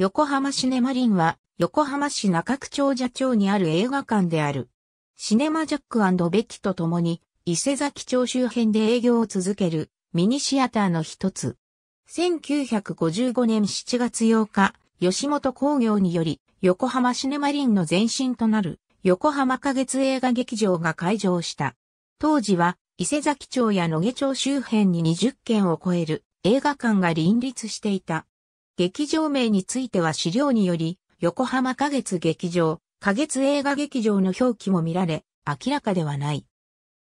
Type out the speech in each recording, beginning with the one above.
横浜シネマリンは、横浜市中区長社町にある映画館である。シネマジャックベッキと共に、伊勢崎町周辺で営業を続けるミニシアターの一つ。1955年7月8日、吉本工業により、横浜シネマリンの前身となる、横浜花月映画劇場が開場した。当時は、伊勢崎町や野毛町周辺に20軒を超える映画館が林立していた。劇場名については資料により、横浜花月劇場、花月映画劇場の表記も見られ、明らかではない。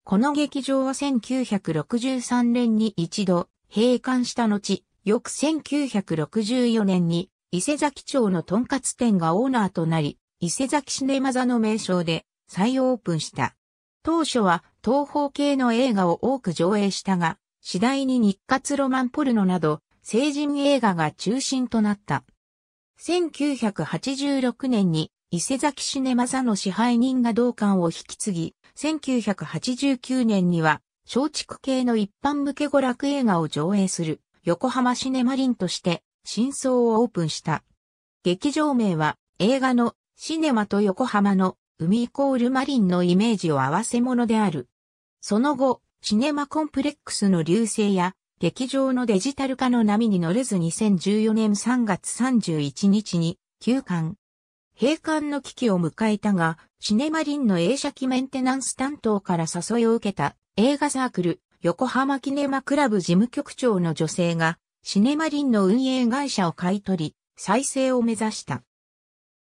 この劇場は1963年に一度閉館した後、翌1964年に伊勢崎町のとんかつ店がオーナーとなり、伊勢崎シネマ座の名称で再オープンした。当初は東方系の映画を多く上映したが、次第に日活ロマンポルノなど成人映画が中心となった。1986年に伊勢崎シネマ座の支配人が同館を引き継ぎ、1989年には松竹系の一般向け娯楽映画を上映する横浜シネマリンとして真相をオープンした。劇場名は映画のシネマと横浜の海イコールマリンのイメージを合わせ物である。その後、シネマコンプレックスの流星や劇場のデジタル化の波に乗れず2014年3月31日に休館。閉館の危機を迎えたが、シネマリンの映写機メンテナンス担当から誘いを受けた映画サークル、横浜キネマクラブ事務局長の女性が、シネマリンの運営会社を買い取り、再生を目指した。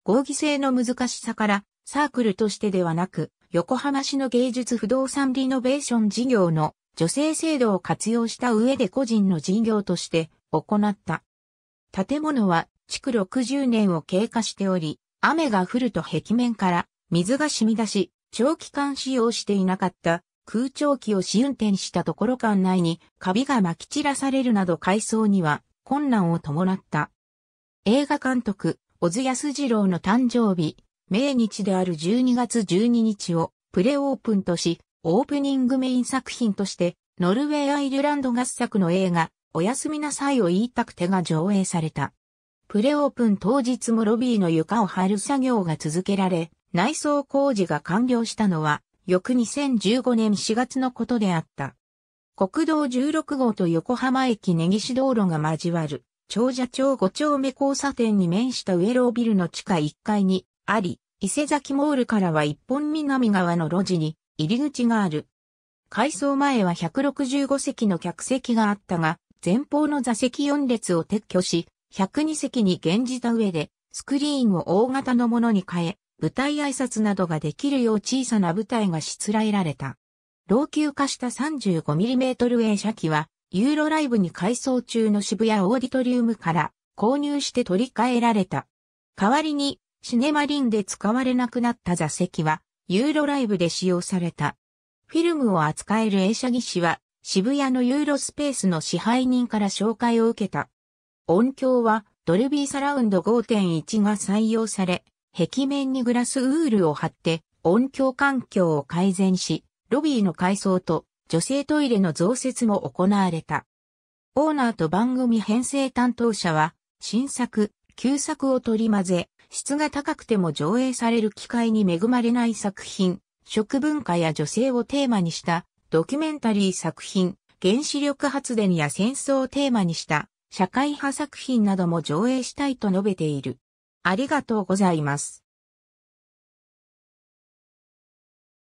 合議制の難しさから、サークルとしてではなく、横浜市の芸術不動産リノベーション事業の女性制度を活用した上で個人の事業として行った。建物は築60年を経過しており、雨が降ると壁面から水が染み出し、長期間使用していなかった空調機を試運転したところ館内にカビが撒き散らされるなど改装には困難を伴った。映画監督、小津安二郎の誕生日、命日である12月12日をプレオープンとし、オープニングメイン作品として、ノルウェー・アイルランド合作の映画、おやすみなさいを言いたくてが上映された。プレオープン当日もロビーの床を張る作業が続けられ、内装工事が完了したのは、翌2015年4月のことであった。国道16号と横浜駅根岸道路が交わる、長者町5丁目交差点に面したウェロービルの地下1階にあり、伊勢崎モールからは一本南側の路地に、入り口がある。改装前は165席の客席があったが、前方の座席4列を撤去し、102席に現じた上で、スクリーンを大型のものに変え、舞台挨拶などができるよう小さな舞台がしつらえられた。老朽化した 35mm 映写機は、ユーロライブに改装中の渋谷オーディトリウムから購入して取り替えられた。代わりに、シネマリンで使われなくなった座席は、ユーロライブで使用された。フィルムを扱える映写技師は渋谷のユーロスペースの支配人から紹介を受けた。音響はドルビーサラウンド5.1が採用され、壁面にグラスウールを貼って音響環境を改善し、ロビーの改装と女性トイレの増設も行われた。オーナーと番組編成担当者は、新作、旧作を取り混ぜ、質が高くても上映される機会に恵まれない作品、食文化や女性をテーマにしたドキュメンタリー作品、原子力発電や戦争をテーマにした社会派作品なども上映したいと述べている。ありがとうございます。